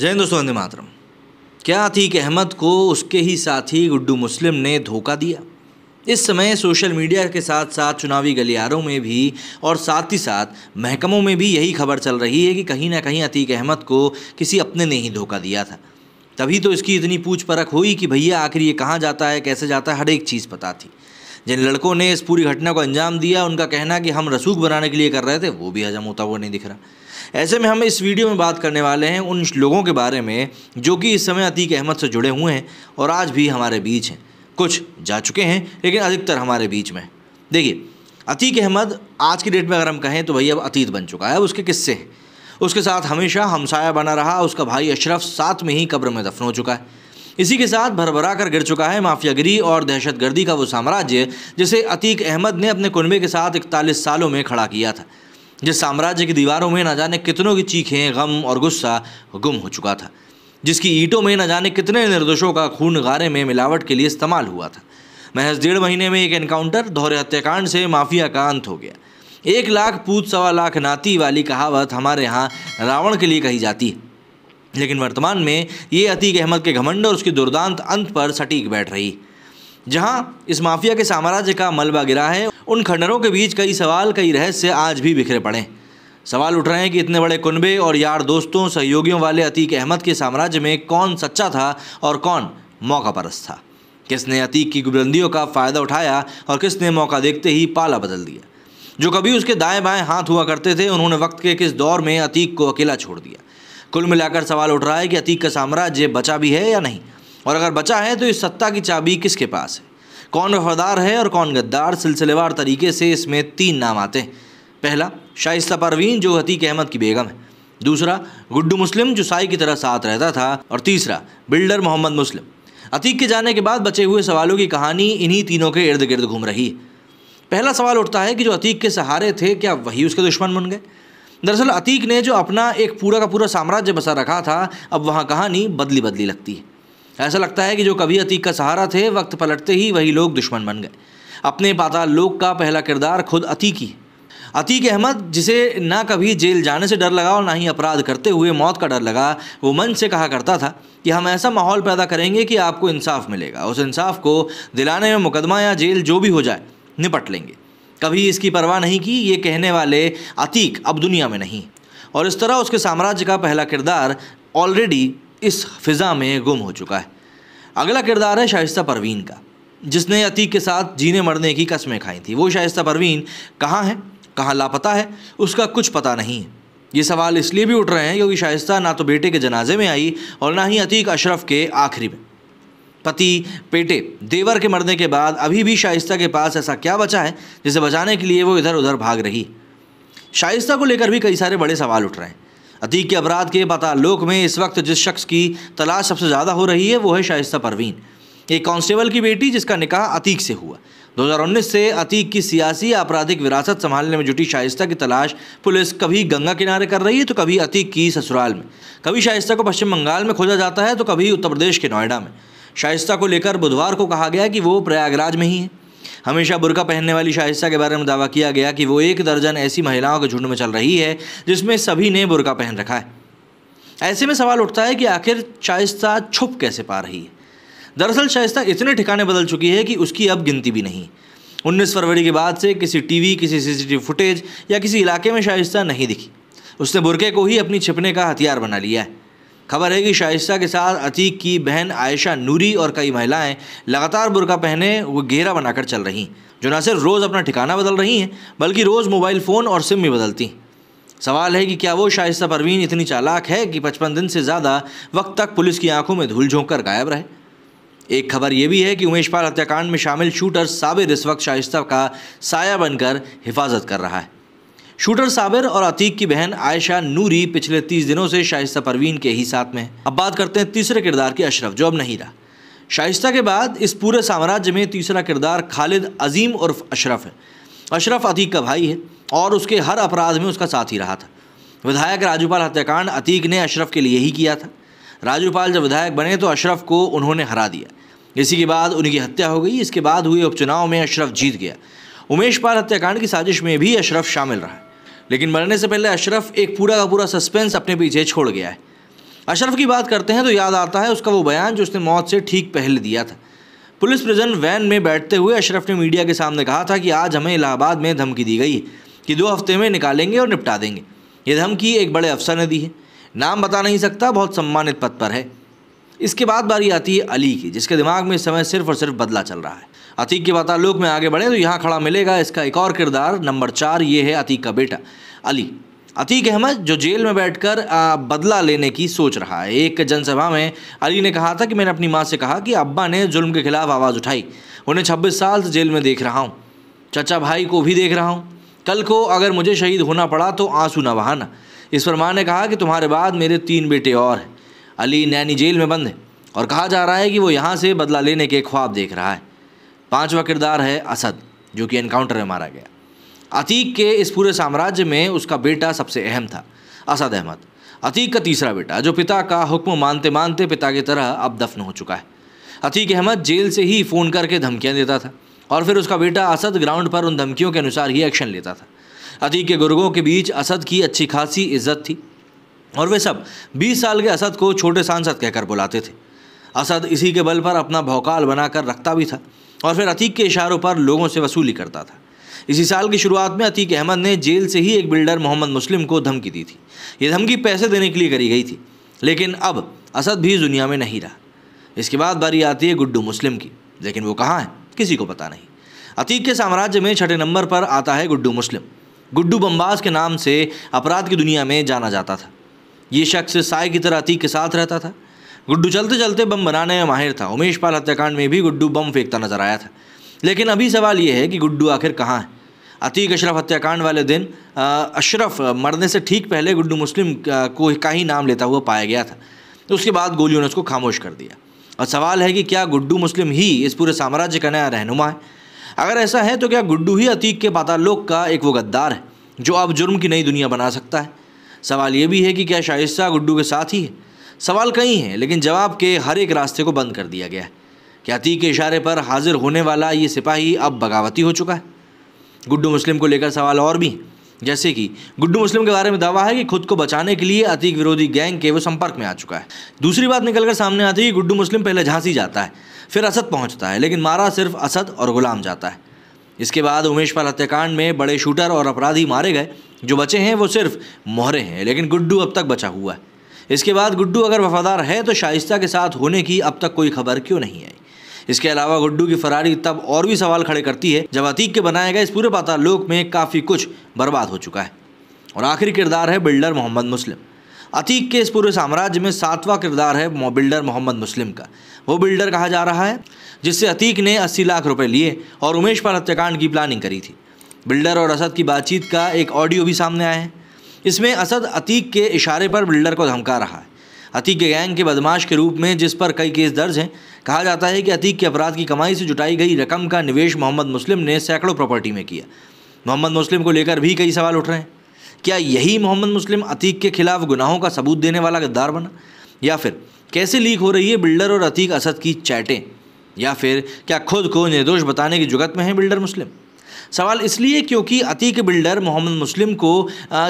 जय हिंद दोस्तों वंदे मातरम क्या अतीक अहमद को उसके ही साथी गुड्डू मुस्लिम ने धोखा दिया इस समय सोशल मीडिया के साथ साथ चुनावी गलियारों में भी और साथ ही साथ महकमों में भी यही खबर चल रही है कि कहीं ना कहीं अतीक अहमद को किसी अपने ने ही धोखा दिया था तभी तो इसकी इतनी पूछ परख हुई कि भैया आखिर ये कहाँ जाता है कैसे जाता है हर एक चीज़ पता थी जिन लड़कों ने इस पूरी घटना को अंजाम दिया उनका कहना कि हम रसूख बनाने के लिए कर रहे थे वो भी हजम होता हुआ नहीं दिख रहा ऐसे में हम इस वीडियो में बात करने वाले हैं उन लोगों के बारे में जो कि इस समय अतीक अहमद से जुड़े हुए हैं और आज भी हमारे बीच हैं कुछ जा चुके हैं लेकिन अधिकतर हमारे बीच में देखिए अतीक अहमद आज की डेट में अगर हम कहें तो भैया अब अतीत बन चुका है उसके किस्से हैं उसके साथ हमेशा हमसाया बना रहा उसका भाई अशरफ साथ में ही कब्र में दफन हो चुका है इसी के साथ भरभरा कर गिर चुका है माफियागिरी और दहशतगर्दी का वो साम्राज्य जिसे अतीक अहमद ने अपने कुनबे के साथ इकतालीस सालों में खड़ा किया था जिस साम्राज्य की दीवारों में न जाने कितनों की चीखें गम और गुस्सा गुम हो चुका था जिसकी ईंटों में न जाने कितने निर्दोषों का खून गारे में मिलावट के लिए इस्तेमाल हुआ था महज डेढ़ महीने में एक एनकाउंटर दोहरे हत्याकांड से माफिया का अंत हो गया एक लाख पूत सवा लाख नाती वाली कहावत हमारे यहाँ रावण के लिए कही जाती है लेकिन वर्तमान में ये अतीक अहमद के घमंड और उसकी दुर्दांत अंत पर सटीक बैठ रही जहां इस माफिया के साम्राज्य का मलबा गिरा है उन खंडरों के बीच कई सवाल कई रहस्य आज भी बिखरे पड़े सवाल उठ रहे हैं कि इतने बड़े कुनबे और यार दोस्तों सहयोगियों वाले अतीक अहमद के साम्राज्य में कौन सच्चा था और कौन मौका परस था किसने अतीक की बुलंदियों का फ़ायदा उठाया और किसने मौका देखते ही पाला बदल दिया जो कभी उसके दाएं बाएं हाथ हुआ करते थे उन्होंने वक्त के किस दौर में अतीक को अकेला छोड़ दिया कुल मिलाकर सवाल उठ रहा है कि अतीक का साम्राज्य बचा भी है या नहीं और अगर बचा है तो इस सत्ता की चाबी किसके पास है कौन वफादार है और कौन गद्दार सिलसिलेवार तरीके से इसमें तीन नाम आते हैं पहला शाइस्ता परवीन जो अतीक अहमद की बेगम है दूसरा गुड्डू मुस्लिम जो साई की तरह साथ रहता था और तीसरा बिल्डर मोहम्मद मुस्लिम अतीक के जाने के बाद बचे हुए सवालों की कहानी इन्हीं तीनों के इर्द गिर्द घूम रही है पहला सवाल उठता है कि जो अतीक के सहारे थे क्या वही उसके दुश्मन बन गए दरअसल अतीक ने जो अपना एक पूरा का पूरा साम्राज्य बसा रखा था अब वहाँ कहानी बदली बदली लगती है ऐसा लगता है कि जो कभी अतीक का सहारा थे वक्त पलटते ही वही लोग दुश्मन बन गए अपने पाताल लोक का पहला किरदार खुद अतीक ही अतीक अहमद जिसे ना कभी जेल जाने से डर लगा और ना ही अपराध करते हुए मौत का डर लगा वो मन से कहा करता था कि हम ऐसा माहौल पैदा करेंगे कि आपको इंसाफ मिलेगा उस इंसाफ को दिलाने में मुकदमा या जेल जो भी हो जाए निपट लेंगे कभी इसकी परवाह नहीं की ये कहने वाले अतीक अब दुनिया में नहीं और इस तरह उसके साम्राज्य का पहला किरदार ऑलरेडी इस फिज़ा में गुम हो चुका है अगला किरदार है शाइस्ता परवीन का जिसने अतीक के साथ जीने मरने की कस्में खाई थी वो शाइस्ता परवीन कहाँ है कहाँ लापता है उसका कुछ पता नहीं है ये सवाल इसलिए भी उठ रहे हैं क्योंकि शाइस्ता ना तो बेटे के जनाजे में आई और ना ही अतीक अशरफ के आखिरी में पति पेटे देवर के मरने के बाद अभी भी शाइस्ता के पास ऐसा क्या बचा है जिसे बचाने के लिए वो इधर उधर भाग रही शाइस्ता को लेकर भी कई सारे बड़े सवाल उठ रहे हैं अतीक के अपराध के बतालोक में इस वक्त जिस शख्स की तलाश सबसे ज़्यादा हो रही है वो है शाइस्ता परवीन एक कांस्टेबल की बेटी जिसका निकाह अतीक से हुआ 2019 से अतीक की सियासी आपराधिक विरासत संभालने में जुटी शाइस्ता की तलाश पुलिस कभी गंगा किनारे कर रही है तो कभी अतीक की ससुराल में कभी शाइस्ता को पश्चिम बंगाल में खोजा जाता है तो कभी उत्तर प्रदेश के नोएडा में शाइस्ता को लेकर बुधवार को कहा गया कि वो प्रयागराज में ही है हमेशा बुरका पहनने वाली शाइस्ता के बारे में दावा किया गया कि वो एक दर्जन ऐसी महिलाओं के झुंड में चल रही है जिसमें सभी ने बुरका पहन रखा है ऐसे में सवाल उठता है कि आखिर शाइस्ता छुप कैसे पा रही है दरअसल शाइस्ता इतने ठिकाने बदल चुकी है कि उसकी अब गिनती भी नहीं उन्नीस फरवरी के बाद से किसी टीवी किसी सीसीटीवी फुटेज या किसी इलाके में शाइस्ता नहीं दिखी उसने बुरके को ही अपनी छिपने का हथियार बना लिया है खबर है कि शाइस्ता के साथ अतीक की बहन आयशा नूरी और कई महिलाएं लगातार बुरका पहने वो घेरा बनाकर चल रही जो न सिर्फ रोज़ अपना ठिकाना बदल रही हैं बल्कि रोज़ मोबाइल फ़ोन और सिम भी बदलती सवाल है कि क्या वो शाइस्ता परवीन इतनी चालाक है कि पचपन दिन से ज़्यादा वक्त तक पुलिस की आंखों में धूल झोंक कर गायब रहे एक खबर यह भी है कि उमेश पाल हत्याकांड में शामिल शूटर साबिर इस वक्त शाइस्ता का साया बनकर हिफाजत कर रहा है शूटर साबिर और अतीक की बहन आयशा नूरी पिछले तीस दिनों से शाइस्ता परवीन के ही साथ में अब बात करते हैं तीसरे किरदार की अशरफ जो अब नहीं रहा शाइस्ता के बाद इस पूरे साम्राज्य में तीसरा किरदार खालिद अजीम उर्फ अशरफ है अशरफ अतीक का भाई है और उसके हर अपराध में उसका साथ ही रहा था विधायक राजूपाल हत्याकांड अतीक ने अशरफ के लिए ही किया था राजूपाल जब विधायक बने तो अशरफ को उन्होंने हरा दिया इसी के बाद उनकी हत्या हो गई इसके बाद हुए उपचुनाव में अशरफ जीत गया उमेश पाल हत्याकांड की साजिश में भी अशरफ शामिल रहा लेकिन मरने से पहले अशरफ एक पूरा का पूरा सस्पेंस अपने पीछे छोड़ गया है अशरफ की बात करते हैं तो याद आता है उसका वो बयान जो उसने मौत से ठीक पहले दिया था पुलिस प्रिजन वैन में बैठते हुए अशरफ ने मीडिया के सामने कहा था कि आज हमें इलाहाबाद में धमकी दी गई कि दो हफ्ते में निकालेंगे और निपटा देंगे ये धमकी एक बड़े अफसर ने दी है नाम बता नहीं सकता बहुत सम्मानित पद पर है इसके बाद बारी आती है अली की जिसके दिमाग में इस समय सिर्फ और सिर्फ बदला चल रहा है अतीक के बतालुक में आगे बढ़े तो यहाँ खड़ा मिलेगा इसका एक और किरदार नंबर चार ये है अतीक का बेटा अली अतीक अहमद जो जेल में बैठकर बदला लेने की सोच रहा है एक जनसभा में अली ने कहा था कि मैंने अपनी माँ से कहा कि अब्बा ने जुल्म के खिलाफ आवाज़ उठाई उन्हें छब्बीस साल से जेल में देख रहा हूँ चचा भाई को भी देख रहा हूँ कल को अगर मुझे शहीद होना पड़ा तो आंसू ना बहाना इस पर माँ ने कहा कि तुम्हारे बाद मेरे तीन बेटे और हैं अली नैनी जेल में बंद है और कहा जा रहा है कि वो यहाँ से बदला लेने के ख्वाब देख रहा है पांचवा किरदार है असद जो कि एनकाउंटर में मारा गया अतीक के इस पूरे साम्राज्य में उसका बेटा सबसे अहम था असद अहमद अतीक का तीसरा बेटा जो पिता का हुक्म मानते मानते पिता की तरह अब दफन हो चुका है अतीक अहमद जेल से ही फ़ोन करके धमकियाँ देता था और फिर उसका बेटा असद ग्राउंड पर उन धमकियों के अनुसार ही एक्शन लेता था अतीक के गुर्गों के बीच असद की अच्छी खासी इज्जत थी और वे सब 20 साल के असद को छोटे सांसद कहकर बुलाते थे असद इसी के बल पर अपना भौकाल बनाकर रखता भी था और फिर अतीक के इशारों पर लोगों से वसूली करता था इसी साल की शुरुआत में अतीक अहमद ने जेल से ही एक बिल्डर मोहम्मद मुस्लिम को धमकी दी थी ये धमकी पैसे देने के लिए करी गई थी लेकिन अब असद भी दुनिया में नहीं रहा इसके बाद बारी आती है गुड्डू मुस्लिम की लेकिन वो कहाँ है किसी को पता नहीं अतीक के साम्राज्य में छठे नंबर पर आता है गुड्डू मुस्लिम गुड्डू बम्बास के नाम से अपराध की दुनिया में जाना जाता था ये शख्स साय की तरह अतीक के साथ रहता था गुड्डू चलते चलते बम बनाने में माहिर था उमेश पाल हत्याकांड में भी गुड्डू बम फेंकता नजर आया था लेकिन अभी सवाल ये है कि गुड्डू आखिर कहाँ है अतीक अशरफ हत्याकांड वाले दिन अशरफ मरने से ठीक पहले गुड्डू मुस्लिम को का ही नाम लेता हुआ पाया गया था तो उसके बाद गोलियों ने उसको खामोश कर दिया और सवाल है कि क्या गुड्डू मुस्लिम ही इस पूरे साम्राज्य का नया रहनुमा है अगर ऐसा है तो क्या गुड्डू ही अतीक के पातालोक का एक वो गद्दार है जो अब जुर्म की नई दुनिया बना सकता है सवाल ये भी है कि क्या शाइस्ता गुड्डू के साथ ही है सवाल कई हैं लेकिन जवाब के हर एक रास्ते को बंद कर दिया गया है ती के इशारे पर हाजिर होने वाला ये सिपाही अब बगावती हो चुका है गुड्डू मुस्लिम को लेकर सवाल और भी जैसे कि गुड्डू मुस्लिम के बारे में दावा है कि खुद को बचाने के लिए अतीक विरोधी गैंग के वो संपर्क में आ चुका है दूसरी बात निकलकर सामने आती है कि गुड्डू मुस्लिम पहले झांसी जाता है फिर असद पहुंचता है लेकिन मारा सिर्फ असद और गुलाम जाता है इसके बाद उमेश पाल हत्याकांड में बड़े शूटर और अपराधी मारे गए जो बचे हैं वो सिर्फ मोहरे हैं लेकिन गुड्डू अब तक बचा हुआ है इसके बाद गुड्डू अगर वफादार है तो शाइस्ता के साथ होने की अब तक कोई खबर क्यों नहीं आई इसके अलावा गुड्डू की फरारी तब और भी सवाल खड़े करती है जब अतीक के बनाए गए इस पूरे पाता लोक में काफ़ी कुछ बर्बाद हो चुका है और आखिरी किरदार है बिल्डर मोहम्मद मुस्लिम अतीक के इस पूरे साम्राज्य में सातवां किरदार है बिल्डर मोहम्मद मुस्लिम का वो बिल्डर कहा जा रहा है जिससे अतीक ने अस्सी लाख रुपये लिए और उमेश पर हत्याकांड की प्लानिंग करी थी बिल्डर और असद की बातचीत का एक ऑडियो भी सामने आया है इसमें असद अतीक के इशारे पर बिल्डर को धमका रहा है अतीक के गैंग के बदमाश के रूप में जिस पर कई केस दर्ज हैं कहा जाता है कि अतीक के अपराध की कमाई से जुटाई गई रकम का निवेश मोहम्मद मुस्लिम ने सैकड़ों प्रॉपर्टी में किया मोहम्मद मुस्लिम को लेकर भी कई सवाल उठ रहे हैं क्या यही मोहम्मद मुस्लिम अतीक के खिलाफ गुनाहों का सबूत देने वाला गद्दार बना या फिर कैसे लीक हो रही है बिल्डर और अतीक असद की चैटें या फिर क्या खुद को निर्दोष बताने की जुगत में है बिल्डर मुस्लिम सवाल इसलिए क्योंकि अतीक बिल्डर मोहम्मद मुस्लिम को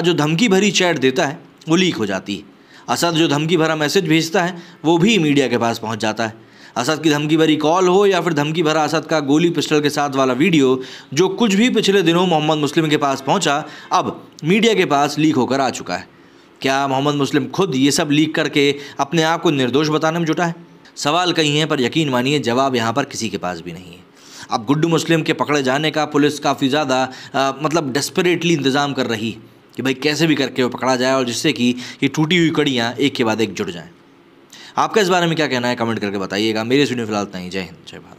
जो धमकी भरी चैट देता है वो लीक हो जाती है असद जो धमकी भरा मैसेज भेजता है वो भी मीडिया के पास पहुंच जाता है असद की धमकी भरी कॉल हो या फिर धमकी भरा असद का गोली पिस्टल के साथ वाला वीडियो जो कुछ भी पिछले दिनों मोहम्मद मुस्लिम के पास पहुंचा अब मीडिया के पास लीक होकर आ चुका है क्या मोहम्मद मुस्लिम खुद ये सब लीक करके अपने आप को निर्दोष बताने में जुटा है सवाल कहीं है पर यकीन मानिए जवाब यहाँ पर किसी के पास भी नहीं है अब गुड्डू मुस्लिम के पकड़े जाने का पुलिस काफ़ी ज़्यादा मतलब डेस्परेटली इंतज़ाम कर रही कि भाई कैसे भी करके वो पकड़ा जाए और जिससे कि ये टूटी हुई कड़ियाँ एक के बाद एक जुड़ जाएँ आपका इस बारे में क्या कहना है कमेंट करके बताइएगा मेरे इस वीडियो फिलहाल इतना ही जय हिंद जय भारत